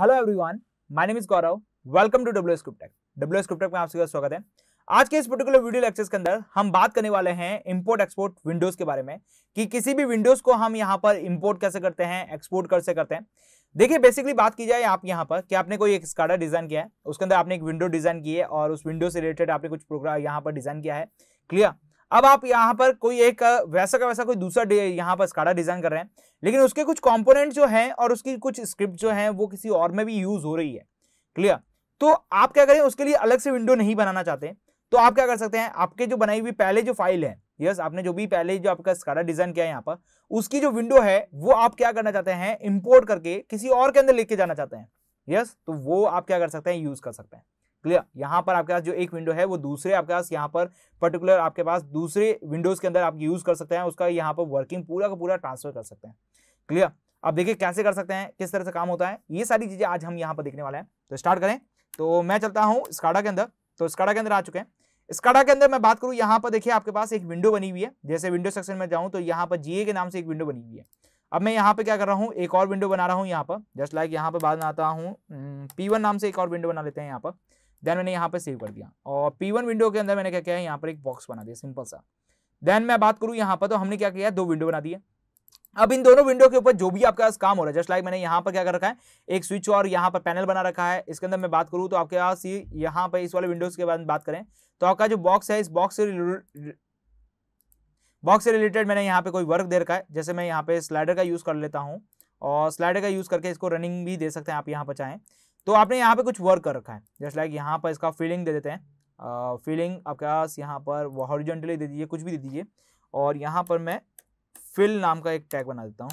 Hello everyone my name is Gaurav welcome to W Kuptech W Kuptech में आप सभी का स्वागत है आज के इस पर्टिकुलर वीडियो लेक्चर्स के अंदर हम बात करने वाले हैं इंपोर्ट एक्सपोर्ट विंडोज के बारे में कि किसी भी विंडोज को हम यहाँ पर इंपोर्ट कैसे करते हैं एक्सपोर्ट कैसे करते हैं देखिए बेसिकली बात की जाए आप यहाँ पर कि आपने कोई एक स्काडा डिजाइन किया है उसके अंदर आपने एक विंडो डिजाइन की है और उस विंडो से रिलेटेड आपने कुछ प्रोग्राम यहाँ पर डिजाइन किया है क्लियर अब आप यहाँ पर कोई एक वैसा का वैसा कोई दूसरा यहाँ पर स्काडा डिजाइन कर रहे हैं लेकिन उसके कुछ कॉम्पोनेंट जो है और उसकी कुछ स्क्रिप्ट जो है वो किसी और में भी यूज हो रही है क्लियर तो आप क्या करें उसके लिए अलग से विंडो नहीं बनाना चाहते तो आप क्या कर सकते हैं आपके जो बनाई हुई पहले जो फाइल है यस आपने जो भी पहले जो आपका स्काडा डिजाइन किया है यहाँ पर उसकी जो विंडो है वो आप क्या करना चाहते हैं इंपोर्ट करके किसी और के अंदर लेके जाना चाहते हैं यस तो वो आप क्या कर सकते हैं यूज कर सकते हैं क्लियर यहाँ पर आपके पास जो एक विंडो है वो दूसरे आपके पास यहाँ पर पर्टिकुलर आपके पास दूसरे विंडोज के अंदर आप यूज कर सकते हैं उसका यहाँ पर वर्किंग पूरा का पूरा ट्रांसफर कर सकते हैं क्लियर अब देखिए कैसे कर सकते हैं किस तरह से काम होता है ये सारी चीजें आज हम यहाँ पर देखने वाले हैं तो स्टार्ट करें तो मैं चलता हूँ स्काडा के अंदर तो स्काडा के अंदर आ चुके हैं स्काडा के अंदर मैं बात करूँ यहाँ पर देखिए आपके पास एक विंडो बनी हुई है जैसे विंडो सेक्शन में जाऊँ तो यहाँ पर जीए के नाम से एक विंडो बनी हुई है अब मैं यहाँ पे क्या कर रहा हूँ एक और विंडो बना रहा हूँ यहाँ पर जस्ट लाइक यहाँ पर बाद आता हूँ पी नाम से एक और विंडो बना लेते हैं यहाँ पर देन मैंने यहाँ पे सेव कर दिया और पी वन विंडो के अंदर मैंने क्या किया यहाँ पर एक बॉक्स बना दिया सिंपल सा देन मैं बात करूँ यहाँ पर तो हमने क्या किया दो विंडो बना दिए अब इन दोनों विंडो के ऊपर जो भी आपके पास काम हो रहा है जस्ट लाइक मैंने यहाँ पर क्या कर रखा है एक स्विच और यहाँ पर पैनल बना रखा है इसके अंदर मैं बात करूँ तो आपके पास यहाँ पर इस वाले विंडोज के बाद बात करें तो आपका जो बॉक्स है इस बॉक्स से बॉक्स से रिलेटेड मैंने यहाँ पे कोई वर्क दे रखा है जैसे मैं यहाँ पे स्लाइडर का यूज़ कर लेता हूँ और स्लाइडर का यूज़ करके इसको रनिंग भी दे सकते हैं आप यहाँ पर चाहें तो आपने यहाँ पे कुछ वर्क कर रखा है जस्ट लाइक यहाँ पर इसका फीलिंग दे देते हैं फीलिंग आपके पास यहाँ पर हॉरिजेंटली दे दीजिए कुछ भी दे दीजिए और यहाँ पर मैं फिल नाम का एक टैग बना देता हूँ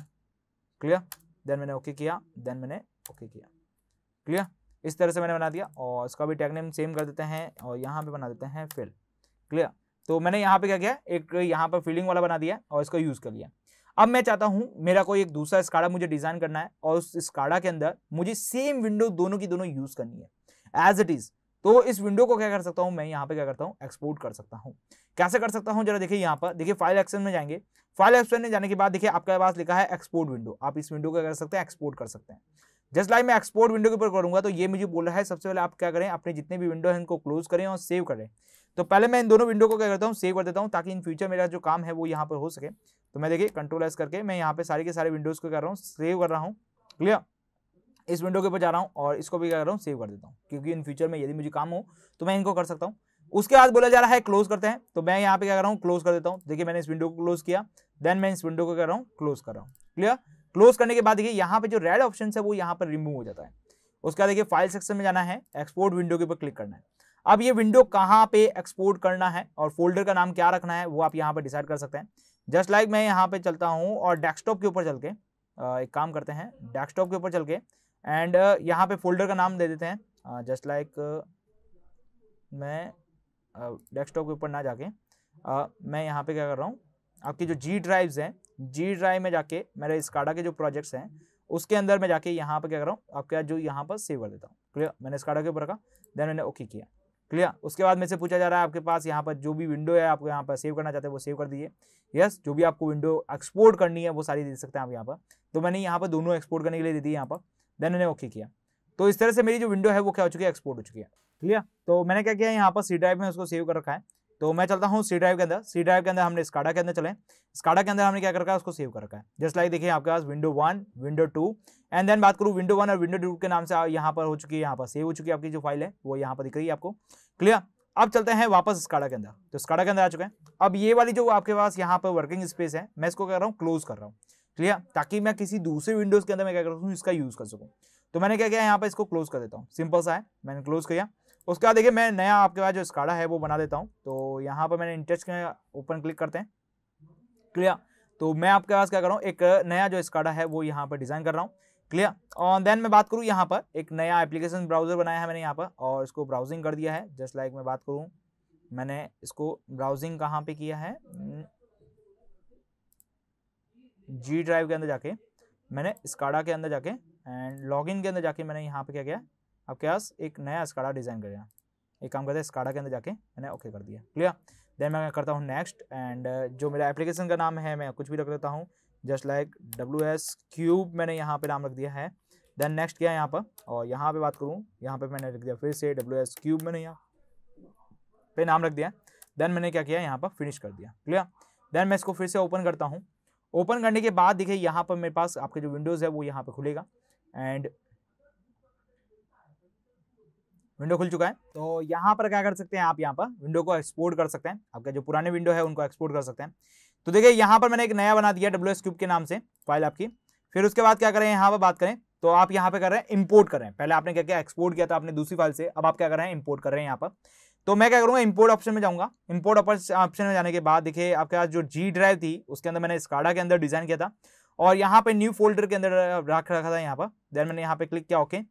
क्लियर देन मैंने ओके किया देन मैंने ओके किया क्लियर इस तरह से मैंने बना दिया और इसका भी टैग नेम सेम कर देते हैं और यहाँ पे बना देते हैं फिल क्लियर तो मैंने यहाँ पे क्या किया एक यहाँ पर फिलिंग वाला बना दिया और इसका यूज़ कर लिया अब मैं चाहता हूं मेरा कोई एक दूसरा स्काडा मुझे डिजाइन करना है और उस स्काडा के अंदर मुझे सेम विंडो दोनों की दोनों यूज करनी है एज इट इज तो इस विंडो को क्या कर सकता हूं मैं यहाँ पे क्या करता हूं एक्सपोर्ट कर सकता हूं कैसे कर सकता हूँ जरा देखिए यहां पर देखिए फाइल एक्शन में जाएंगे फाइल एक्शन में जाने के बाद देखिए आपके पास लिखा है एक्सपोर्ट विंडो आप इस विंडो को क्या कर सकते हैं एक्सपोर्ट कर सकते हैं जस्ट लाइक मैं एक्सपोर्ट विंडो के ऊपर करूंगा तो ये मुझे बोल रहा है सबसे पहले आप क्या करें अपने जितने भी विंडो है इनको क्लोज करें और सेव करें तो पहले मैं इन दोनों विंडो को क्या करता हूँ सेव कर देता हूँ ताकि इन फ्यूचर मेरा जो काम है वो यहाँ पर हो सके तो मैं देखिए कंट्रोल एस करके मैं यहाँ पे सारी के सारे विंडोज़ को कर रहा हूँ सेव कर रहा हूँ क्लियर इस विंडो के ऊपर जा रहा हूँ और इसको भी क्या कर रहा हूँ सेव कर देता हूँ क्योंकि इन फ्यूचर में यदि मुझे काम हो तो मैं इनको कर सकता हूँ उसके बाद बोला जा रहा है क्लोज करते हैं तो मैं यहाँ पे क्या कर रहा हूँ क्लोज कर देता हूँ देखिए मैंने इस विंडो को क्लोज किया देन मैं इस विंडो को कर रहा हूँ क्लोज कर रहा हूँ क्लियर क्लोज करने के बाद देखिए यहाँ पे जो रेड ऑप्शन है वो यहाँ पर रिमूव हो जाता है उसके बाद देखिए फाइल सेक्शन में जाना है एक्सपोर्ट विंडो के ऊपर क्लिक करना है अब ये विंडो कहाँ पे एक्सपोर्ट करना है और फोल्डर का नाम क्या रखना है वो आप यहाँ पर डिसाइड कर सकते हैं जस्ट लाइक मैं यहाँ पे चलता हूँ और डेस्कटॉप के ऊपर चल के एक काम करते हैं डेस्कटॉप के ऊपर चल के एंड यहाँ पे फोल्डर का नाम दे देते हैं जस्ट लाइक like, मैं डेस्कटॉप के ऊपर ना जाके मैं यहाँ पे क्या कर रहा हूँ आपकी जो जी ड्राइव्स हैं जी ड्राइव में जाके मेरे स्काडा के जो प्रोजेक्ट्स हैं उसके अंदर मैं जाके यहाँ पे क्या कर रहा हूँ आपके जो यहाँ पर सेव कर देता हूँ क्लियर मैंने स्काडा के ऊपर रखा देन मैंने ओके किया क्लियर उसके बाद में से पूछा जा रहा है आपके पास यहाँ पर जो भी विंडो है आपको यहाँ पर सेव करना चाहते हैं वो सेव कर दीजिए यस जो भी आपको विंडो एक्सपोर्ट करनी है वो सारी दे सकते हैं आप यहाँ पर तो मैंने यहाँ पर दोनों एक्सपोर्ट करने के लिए दे दी यहाँ पर देन मैंने ओके किया तो इस तरह से मेरी जो विंडो है वो क्या हो चुकी है एक्सपोर्ट हो चुकी है क्लियर तो मैंने क्या किया यहाँ पर सी ड्राइव में उसको सेव कर रखा है तो मैं चलता हूँ सी ड्राइव के अंदर सी ड्राइव के अंदर हमने स्काडा के अंदर चले स्काडा के अंदर हमने क्या कर रखा है उसको सेव कर रखा है जस्ट लाइक देखिए आपके पास window one window two and then बात करूँ विंडो वन और विंडो टू के नाम से यहाँ पर हो चुकी है यहाँ पर सेव हो चुकी है आपकी जो फाइल है वो यहाँ पर दिख रही है आपको क्लियर अब चलते हैं वापस स्काडा के अंदर तो स्काडा के अंदर आ चुके हैं अब ये वाली जो आपके पास यहाँ पर वर्किंग स्पेस है मैं इसको कर रहा हूँ क्लोज कर रहा हूँ क्लियर ताकि मैं किसी दूसरे विंडोज के अंदर मैं क्या कर सकूँ इसका यूज़ कर सकूँ तो मैंने क्या किया यहाँ पर इसको क्लोज कर देता हूँ सिंपल सा है मैंने क्लोज किया उसके बाद देखिए मैं नया आपके पास जो स्काडा है वो बना देता हूँ तो यहाँ पर मैंने इंटरेस्ट ओपन क्लिक करते हैं क्लियर तो मैं आपके पास क्या कर रहा हूँ एक नया जो स्काडा है वो यहाँ पर डिज़ाइन कर रहा हूँ क्लियर और देन मैं बात करूँ यहाँ पर एक नया एप्लीकेशन ब्राउज़र बनाया है मैंने यहाँ पर और इसको ब्राउजिंग कर दिया है जस्ट लाइक मैं बात करूँ मैंने इसको ब्राउजिंग कहाँ पे किया है जी ड्राइव के अंदर जाके मैंने स्काडा के अंदर जाके एंड लॉगिन के अंदर जाके मैंने यहाँ पे क्या किया आपके पास एक नया स्काडा डिज़ाइन करेगा एक काम करते हैं स्काडा के अंदर जाके मैंने ओके कर दिया क्लियर देन मैं करता हूँ नेक्स्ट एंड uh, जो मेरा एप्लीकेशन का नाम है मैं कुछ भी रख लेता हूँ just like W S cube मैंने यहाँ पे नाम रख दिया है देन नेक्स्ट किया यहाँ पर और यहाँ पे बात करूँ यहाँ पे मैंने रख दिया फिर से डब्ल्यू एस क्यूब मैंने यहाँ पे नाम रख दिया देन मैंने क्या किया यहाँ पर फिनिश कर दिया क्लियर देन मैं इसको फिर से ओपन करता हूँ ओपन करने के बाद देखिए यहाँ पर मेरे पास आपके जो विंडोज़ है वो यहाँ पर खुलेगा एंड विंडो खुल चुका है तो यहाँ पर क्या कर सकते हैं आप यहाँ पर विंडो को एक्सपोर्ट कर सकते हैं आपका जो पुराने विंडो है उनको एक्सपोर्ट कर सकते हैं तो देखिए यहाँ पर मैंने एक नया बना दिया डब्ल्यू एस क्यूब के नाम से फाइल आपकी फिर उसके बाद क्या करें यहाँ पर बात करें तो आप यहाँ पे कर रहे हैं इम्पोर्ट कर रहे हैं पहले आपने क्या क्या एक्सपोर्ट किया था आपने दूसरी फाइल से अब आप क्या कर रहे हैं इम्पोर्ट कर रहे हैं यहाँ पर तो मैं क्या करूँगा इम्पोर्ट ऑप्शन में जाऊँगा इम्पोर्ट ऑप्शन में जाने के बाद देखिए आपके पास जो जी ड्राइव थी उसके अंदर मैंने स्काडा के अंदर डिज़ाइन किया था और यहाँ पे न्यू फोल्डर के अंदर रख रखा था यहाँ पर देन मैंने यहाँ पे क्लिक किया ओके okay.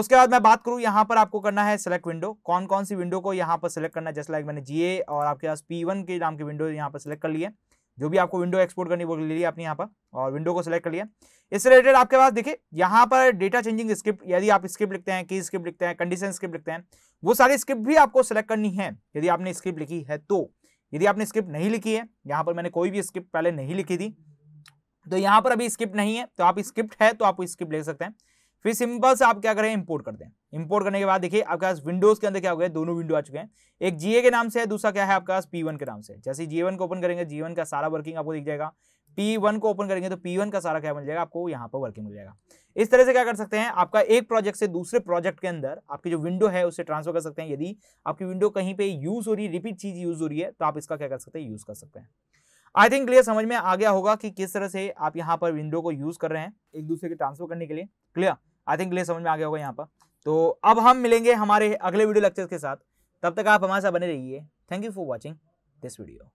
उसके बाद मैं बात करूँ यहाँ पर आपको करना है सिलेक्ट विंडो कौन कौन सी विंडो को यहाँ पर सेलेक्ट करना है जैसे लाइक मैंने जीए और आपके पास पी वन के नाम की विंडो यहाँ पर सिलेक्ट कर लिया है जो भी आपको विंडो एक्सपोर्ट करनी वो ले लिया आपने यहाँ पर और विंडो को सिलेक्ट कर लिया इससे रिलेटेड आपके पास देखिए यहाँ पर डेटा चेंजिंग स्क्रिप्ट यदि आप स्क्रिप्ट लिखते हैं की स्क्रिप्ट लिखते हैं कंडीशन स्क्रिप्ट लिखते हैं वो सारी स्क्रिप्ट भी आपको सेलेक्ट करनी है यदि आपने स्क्रिप्ट लिखी है तो यदि आपने स्क्रिप्ट नहीं लिखी है यहाँ पर मैंने कोई भी स्क्रिप्ट पहले नहीं लिखी थी तो यहाँ पर अभी स्क्रिप्ट नहीं है तो आप स्क्रिप्ट है तो आप स्क्रिप्ट ले सकते हैं फिर सिंपल से आप क्या करें इंपोर्ट कर दें इंपोर्ट करने के बाद देखिए आपके पास विंडोज के अंदर क्या हो गया दोनों विंडो आ चुके हैं एक जीए के नाम से है दूसरा क्या है आपके पास पी के नाम से जैसे जी को ओपन करेंगे जीवन का सारा वर्किंग आपको दिख जाएगा पी को ओपन करेंगे तो पी का सारा क्या मिल जाएगा आपको यहाँ पर वर्किंग मिल जाएगा इस तरह से क्या कर सकते हैं आपका एक प्रोजेक्ट से दूसरे प्रोजेक्ट के अंदर आपकी जो विंडो है उसे ट्रांसफर कर सकते हैं यदि आपकी विंडो कहीं पे यूज हो रही है रिपीट चीज यूज हो रही है तो आप इसका क्या कर सकते हैं यूज कर सकते हैं आई थिंक क्लियर समझ में आ गया होगा कि किस तरह से आप यहाँ पर विंडो को यूज कर रहे हैं एक दूसरे के ट्रांसफर करने के लिए क्लियर आई थिंक क्लियर समझ में आ गया होगा यहाँ पर तो अब हम मिलेंगे हमारे अगले वीडियो लेक्चर के साथ तब तक आप हमारे साथ बने रहिए thank you for watching this video